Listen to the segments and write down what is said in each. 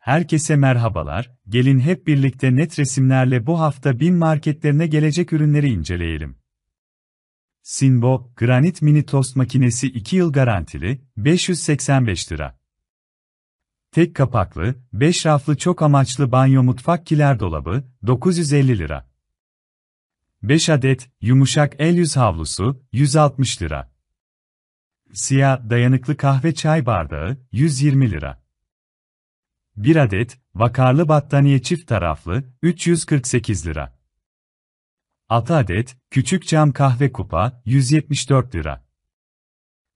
Herkese merhabalar, gelin hep birlikte net resimlerle bu hafta bin marketlerine gelecek ürünleri inceleyelim. Sinbo, Granit Mini Tost Makinesi 2 yıl garantili, 585 lira. Tek kapaklı, 5 raflı çok amaçlı banyo mutfak kiler dolabı, 950 lira. 5 adet, yumuşak el yüz havlusu, 160 lira. Siyah, dayanıklı kahve çay bardağı, 120 lira. 1 adet, vakarlı battaniye çift taraflı, 348 lira. 6 adet, küçük cam kahve kupa, 174 lira.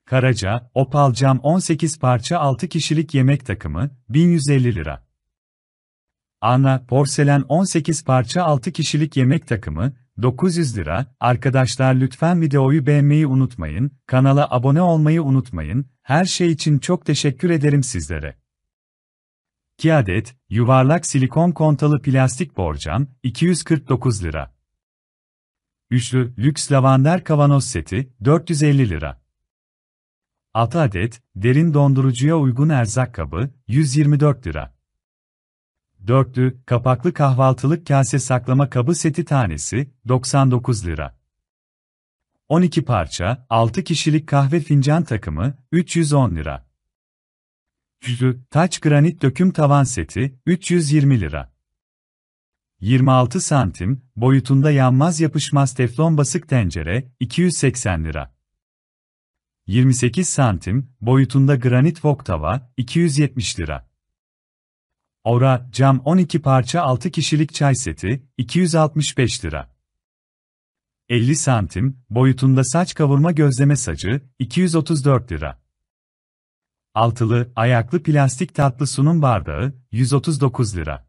Karaca, opal cam 18 parça 6 kişilik yemek takımı, 1150 lira. Ana, porselen 18 parça 6 kişilik yemek takımı, 900 lira. Arkadaşlar lütfen videoyu beğenmeyi unutmayın, kanala abone olmayı unutmayın. Her şey için çok teşekkür ederim sizlere. 2 adet, yuvarlak silikon kontalı plastik borcam, 249 lira. Üçlü, lüks lavander kavanoz seti, 450 lira. 6 adet, derin dondurucuya uygun erzak kabı, 124 lira. Dörtlü, kapaklı kahvaltılık kase saklama kabı seti tanesi, 99 lira. 12 parça, 6 kişilik kahve fincan takımı, 310 lira. Taç granit döküm tavan seti, 320 lira. 26 santim, boyutunda yanmaz yapışmaz teflon basık tencere, 280 lira. 28 santim, boyutunda granit vok tava, 270 lira. Ora, cam 12 parça 6 kişilik çay seti, 265 lira. 50 santim, boyutunda saç kavurma gözleme sacı, 234 lira. Altılı, ayaklı plastik tatlı sunum bardağı, 139 lira.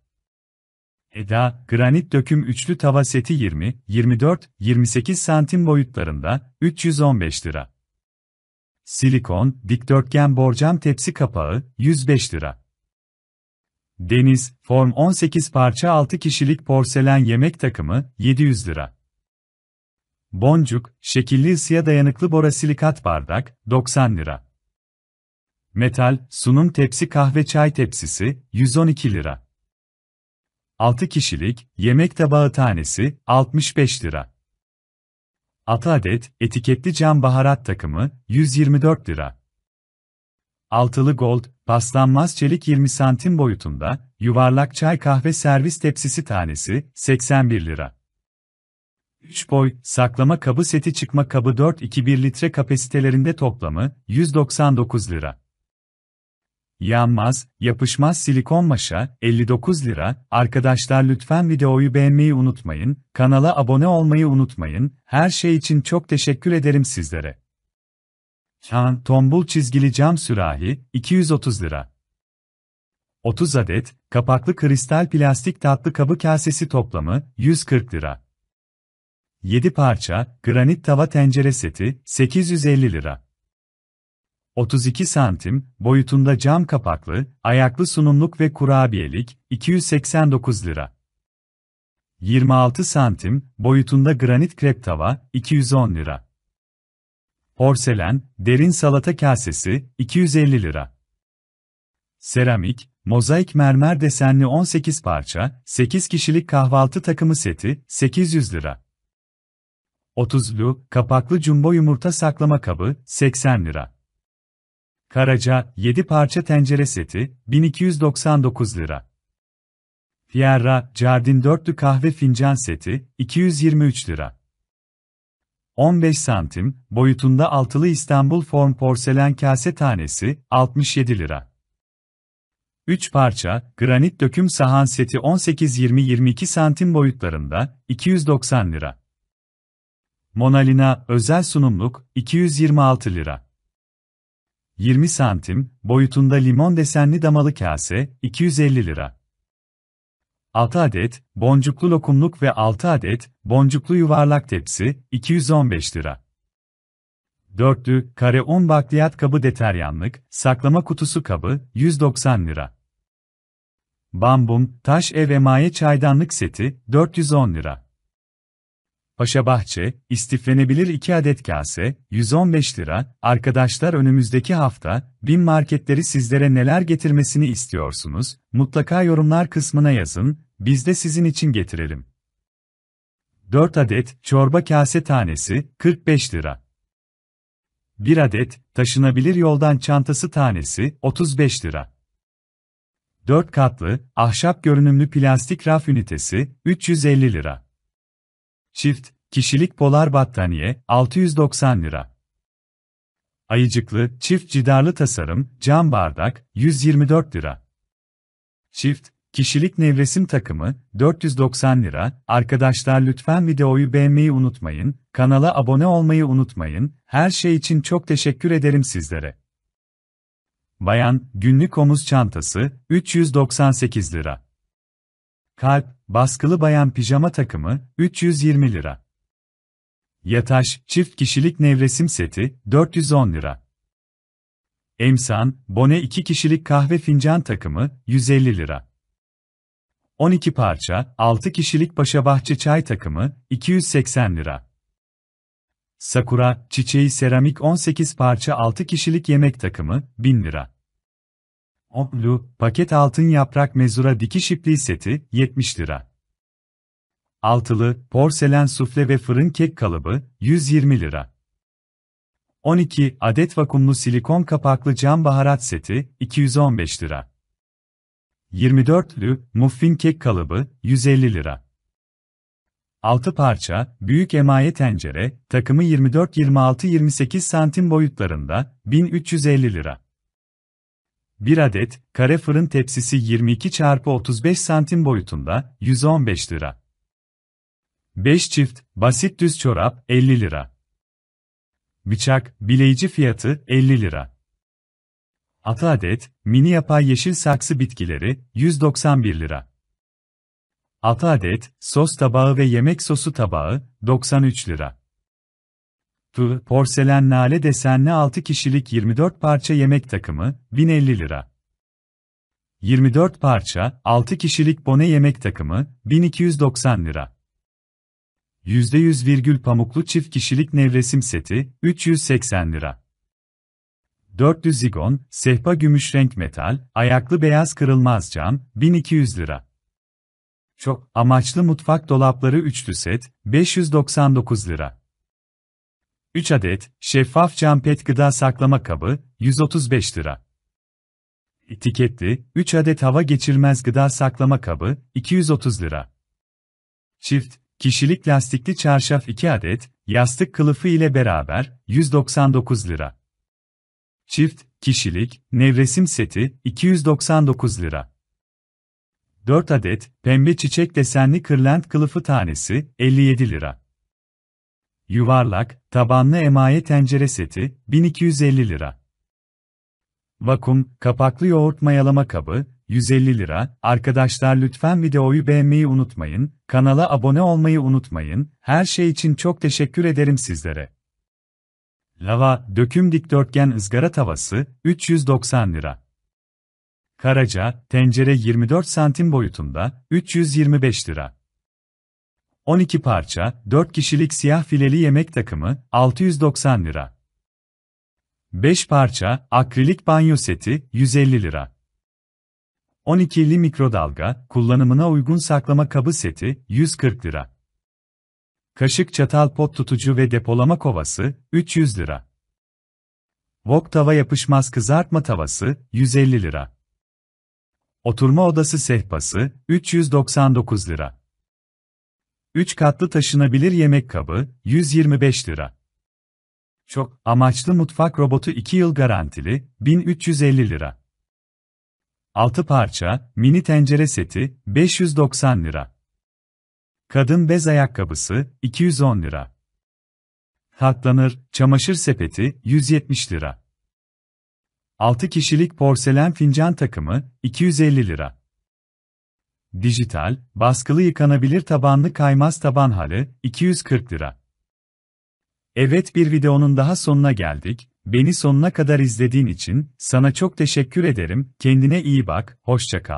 Eda, granit döküm üçlü tava seti 20, 24, 28 santim boyutlarında, 315 lira. Silikon, dikdörtgen borcam tepsi kapağı, 105 lira. Deniz, form 18 parça 6 kişilik porselen yemek takımı, 700 lira. Boncuk, şekilli ısıya dayanıklı borasilikat bardak, 90 lira. Metal, sunum tepsi kahve çay tepsisi, 112 lira. 6 kişilik, yemek tabağı tanesi, 65 lira. 6 adet, etiketli cam baharat takımı, 124 lira. Altılı gold, paslanmaz çelik 20 santim boyutunda, yuvarlak çay kahve servis tepsisi tanesi, 81 lira. 3 boy, saklama kabı seti çıkma kabı 4-2-1 litre kapasitelerinde toplamı, 199 lira. Yanmaz, yapışmaz silikon maşa, 59 lira. Arkadaşlar lütfen videoyu beğenmeyi unutmayın, kanala abone olmayı unutmayın. Her şey için çok teşekkür ederim sizlere. Can, tombul çizgili cam sürahi, 230 lira. 30 adet, kapaklı kristal plastik tatlı kabı kasesi toplamı, 140 lira. 7 parça, granit tava tencere seti, 850 lira. 32 santim, boyutunda cam kapaklı, ayaklı sunumluk ve kurabiyelik, 289 lira. 26 santim, boyutunda granit krep tava, 210 lira. Porselen, derin salata kasesi, 250 lira. Seramik, mozaik mermer desenli 18 parça, 8 kişilik kahvaltı takımı seti, 800 lira. 30'lu, kapaklı jumbo yumurta saklama kabı, 80 lira. Karaca, 7 parça tencere seti, 1299 lira. Fierra, Jardin dörtlü kahve fincan seti, 223 lira. 15 santim, boyutunda altılı İstanbul form porselen kase tanesi, 67 lira. 3 parça, granit döküm sahan seti 18-20-22 santim boyutlarında, 290 lira. Monalina, özel sunumluk, 226 lira. 20 santim, boyutunda limon desenli damalı kase, 250 lira. 6 adet, boncuklu lokumluk ve 6 adet, boncuklu yuvarlak tepsi, 215 lira. Dörtlü, kare 10 bakliyat kabı deteryanlık, saklama kutusu kabı, 190 lira. Bambum, taş ev emaye çaydanlık seti, 410 lira. Paşa Bahçe, istiflenebilir 2 adet kase, 115 lira. Arkadaşlar önümüzdeki hafta, bin marketleri sizlere neler getirmesini istiyorsunuz? Mutlaka yorumlar kısmına yazın, biz de sizin için getirelim. 4 adet çorba kase tanesi 45 lira. 1 adet taşınabilir yoldan çantası tanesi 35 lira. 4 katlı ahşap görünümlü plastik raf ünitesi 350 lira. Çift, kişilik polar battaniye, 690 lira. Ayıcıklı, çift cidarlı tasarım, cam bardak, 124 lira. Çift, kişilik nevresim takımı, 490 lira. Arkadaşlar lütfen videoyu beğenmeyi unutmayın, kanala abone olmayı unutmayın, her şey için çok teşekkür ederim sizlere. Bayan, günlük omuz çantası, 398 lira. Kalp, baskılı bayan pijama takımı, 320 lira. Yataş, çift kişilik nevresim seti, 410 lira. Emsan, bone 2 kişilik kahve fincan takımı, 150 lira. 12 parça, 6 kişilik bahçe çay takımı, 280 lira. Sakura, çiçeği seramik 18 parça 6 kişilik yemek takımı, 1000 lira. Onlu, paket altın yaprak mezura dikiş ipliği seti, 70 lira. Altılı, porselen sufle ve fırın kek kalıbı, 120 lira. 12 adet vakumlu silikon kapaklı cam baharat seti, 215 lira. 24'lü muffin kek kalıbı, 150 lira. 6 parça, büyük emaye tencere, takımı 24-26-28 santim boyutlarında, 1350 lira. 1 adet kare fırın tepsisi 22 x 35 santim boyutunda 115 lira. 5 çift basit düz çorap 50 lira. Bıçak bileyici fiyatı 50 lira. 6 adet mini yapay yeşil saksı bitkileri 191 lira. 6 adet sos tabağı ve yemek sosu tabağı 93 lira. Tu, porselen nale desenli 6 kişilik 24 parça yemek takımı, 1050 lira. 24 parça, 6 kişilik bone yemek takımı, 1290 lira. %100 virgül pamuklu çift kişilik nevresim seti, 380 lira. 400 zigon, sehpa gümüş renk metal, ayaklı beyaz kırılmaz cam, 1200 lira. Çok amaçlı mutfak dolapları üçlü set, 599 lira. 3 adet şeffaf cam pet gıda saklama kabı 135 lira. Etiketli 3 adet hava geçirmez gıda saklama kabı 230 lira. Çift kişilik lastikli çarşaf 2 adet yastık kılıfı ile beraber 199 lira. Çift kişilik nevresim seti 299 lira. 4 adet pembe çiçek desenli kırlent kılıfı tanesi 57 lira. Yuvarlak, tabanlı emaye tencere seti, 1250 lira. Vakum, kapaklı yoğurt mayalama kabı, 150 lira. Arkadaşlar lütfen videoyu beğenmeyi unutmayın, kanala abone olmayı unutmayın. Her şey için çok teşekkür ederim sizlere. Lava, döküm dikdörtgen ızgara tavası, 390 lira. Karaca, tencere 24 santim boyutunda, 325 lira. 12 parça, 4 kişilik siyah fileli yemek takımı, 690 lira. 5 parça, akrilik banyo seti, 150 lira. 12'li mikrodalga, kullanımına uygun saklama kabı seti, 140 lira. Kaşık çatal pot tutucu ve depolama kovası, 300 lira. Wok tava yapışmaz kızartma tavası, 150 lira. Oturma odası sehpası, 399 lira. 3 katlı taşınabilir yemek kabı, 125 lira. Çok amaçlı mutfak robotu 2 yıl garantili, 1350 lira. 6 parça, mini tencere seti, 590 lira. Kadın bez ayakkabısı, 210 lira. Katlanır, çamaşır sepeti, 170 lira. 6 kişilik porselen fincan takımı, 250 lira. Dijital, baskılı yıkanabilir tabanlı kaymaz taban halı, 240 lira. Evet bir videonun daha sonuna geldik, beni sonuna kadar izlediğin için, sana çok teşekkür ederim, kendine iyi bak, hoşça kal.